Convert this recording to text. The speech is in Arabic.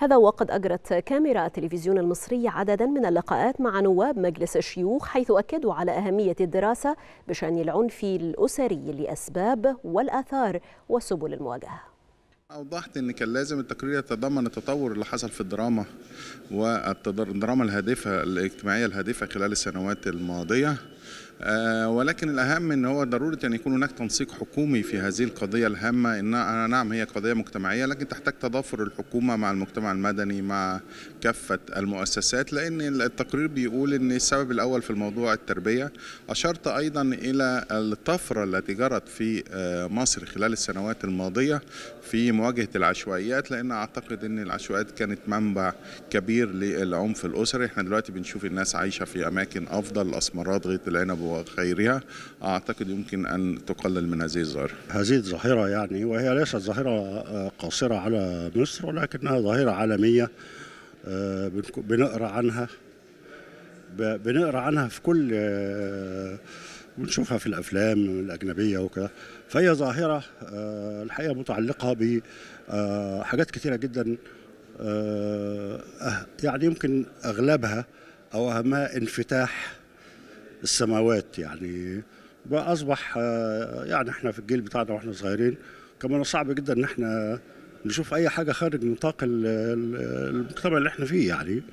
هذا وقد أجرت كاميرا التلفزيون المصري عددا من اللقاءات مع نواب مجلس الشيوخ حيث أكدوا على أهمية الدراسة بشأن العنف الأسري لأسباب والآثار وسبل المواجهة أوضحت إن كان لازم التقرير يتضمن التطور اللي حصل في الدراما والدراما الهادفة الاجتماعية الهادفة خلال السنوات الماضية آه، ولكن الأهم أن هو ضرورة أن يكون هناك تنسيق حكومي في هذه القضية الهامة ان آه، نعم هي قضية مجتمعية لكن تحتاج تضافر الحكومة مع المجتمع المدني مع كافة المؤسسات لأن التقرير بيقول أن السبب الأول في الموضوع التربية أشرت أيضا إلى الطفرة التي جرت في آه، مصر خلال السنوات الماضية في مواجهة العشوائيات لأن أعتقد أن العشوائيات كانت منبع كبير للعنف الأسري احنا دلوقتي بنشوف الناس عايشة في أماكن أفضل الأسمرات غير العنب وغيرها أعتقد يمكن أن تقلل من هذه الظاهرة هذه الظاهرة يعني وهي ليست ظاهرة آه، قاصرة على مصر ولكنها ظاهرة عالمية آه، بنقرأ عنها بنقرأ عنها في كل آه، بنشوفها في الافلام الاجنبيه وكده فهي ظاهره الحقيقه متعلقه بحاجات كثيره جدا يعني يمكن اغلبها او اهمها انفتاح السماوات يعني واصبح آه، يعني احنا في الجيل بتاعنا واحنا صغيرين كمان صعب جدا ان احنا نشوف اي حاجه خارج نطاق المجتمع اللي احنا فيه يعني